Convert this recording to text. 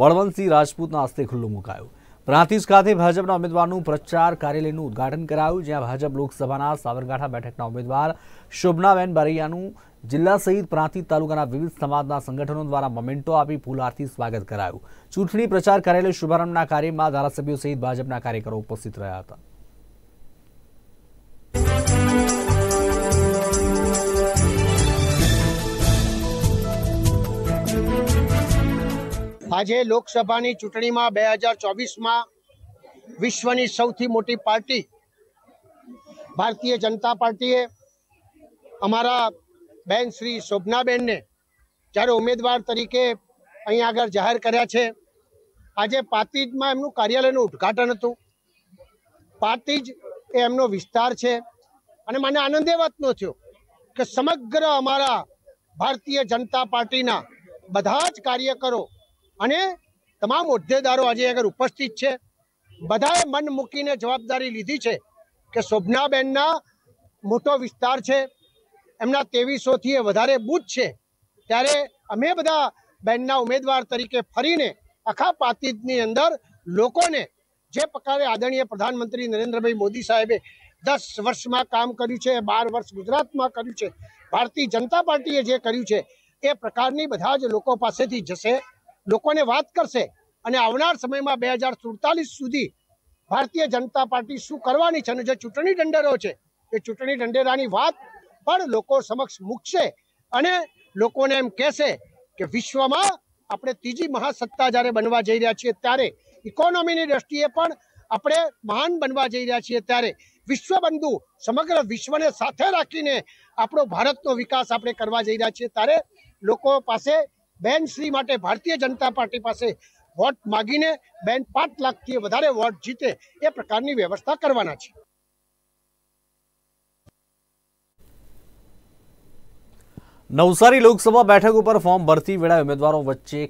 વળવંતસિંહ રાજપૂતના હસ્તે ખુલ્લું મુકાયું પ્રાંતિજ ખાતે ભાજપના ઉમેદવારનું પ્રચાર કાર્યાલયનું ઉદઘાટન કરાયું જ્યાં ભાજપ લોકસભાના સાબરકાંઠા બેઠકના ઉમેદવાર શોભનાબેન બરૈયાનું જિલ્લા સહિત પ્રાંતિજ તાલુકાના વિવિધ સમાજના સંગઠનો દ્વારા મોમેન્ટો આપી ફૂલહારથી સ્વાગત કરાયું ચૂંટણી પ્રચાર કાર્યાલય શુભારંભના કાર્યમાં ધારાસભ્યો સહિત ભાજપના કાર્યકરો ઉપસ્થિત રહ્યા હતા આજે લોકસભાની ચૂંટણીમાં બે હજાર ચોવીસમાં વિશ્વની સૌથી મોટી પાર્ટી ભારતીય જનતા પાર્ટીએ અમારા બેન શ્રી શોભનાબેનને જ્યારે ઉમેદવાર તરીકે અહીં આગળ જાહેર કર્યા છે આજે પાતીજમાં એમનું કાર્યાલયનું ઉદ્ઘાટન હતું પાતીજ એ એમનો વિસ્તાર છે અને મને આનંદ એ વાતનો થયો કે સમગ્ર અમારા ભારતીય જનતા પાર્ટીના બધા જ કાર્યકરો અને તમામ હોદ્દેદારો આજે આગળ ઉપસ્થિત છે બધાએ મન મૂકીને જવાબદારી લીધી છે કે શોભનાબેનના મોટો વિસ્તાર છે એમના ત્રેવીસોથી એ વધારે બૂથ છે ત્યારે અમે બધા બેનના ઉમેદવાર તરીકે ફરીને આખા પાતીજની અંદર લોકોને જે પ્રકારે આદરણીય પ્રધાનમંત્રી નરેન્દ્રભાઈ મોદી સાહેબે દસ વર્ષમાં કામ કર્યું છે બાર વર્ષ ગુજરાતમાં કર્યું છે ભારતીય જનતા પાર્ટીએ જે કર્યું છે એ પ્રકારની બધા જ લોકો પાસેથી જશે લોકોને વાત કરશે અને આવનાર સમયમાં બે હજાર સુડતાલીસ સુધી ભારતીય જનતા પાર્ટી શું કરવાની છે અને જે ચૂંટણી ઢંઢેરો છે એ ચૂંટણી ઢંઢેરાની વાત પણ લોકો સમક્ષ મૂકશે અને લોકોને એમ કહેશે કે વિશ્વમાં આપણે ત્રીજી મહાસત્તા જ્યારે બનવા જઈ રહ્યા છીએ ત્યારે ઇકોનોમીની દ્રષ્ટિએ પણ આપણે મહાન બનવા જઈ રહ્યા છીએ ત્યારે વિશ્વબંધુ સમગ્ર વિશ્વને સાથે રાખીને આપણો ભારતનો વિકાસ આપણે કરવા જઈ રહ્યા છીએ ત્યારે લોકો પાસે બેન શ્રી માટે ભારતીય જનતા પાર્ટી પાસે વોટ માગીને બેન પાંચ લાખથી વધારે વોટ જીતે એ પ્રકારની વ્યવસ્થા કરવાના છે નવસારી લોકસભા બેઠક ઉપર ફોર્મ ભરતી વેળા ઉમેદવારો વચ્ચે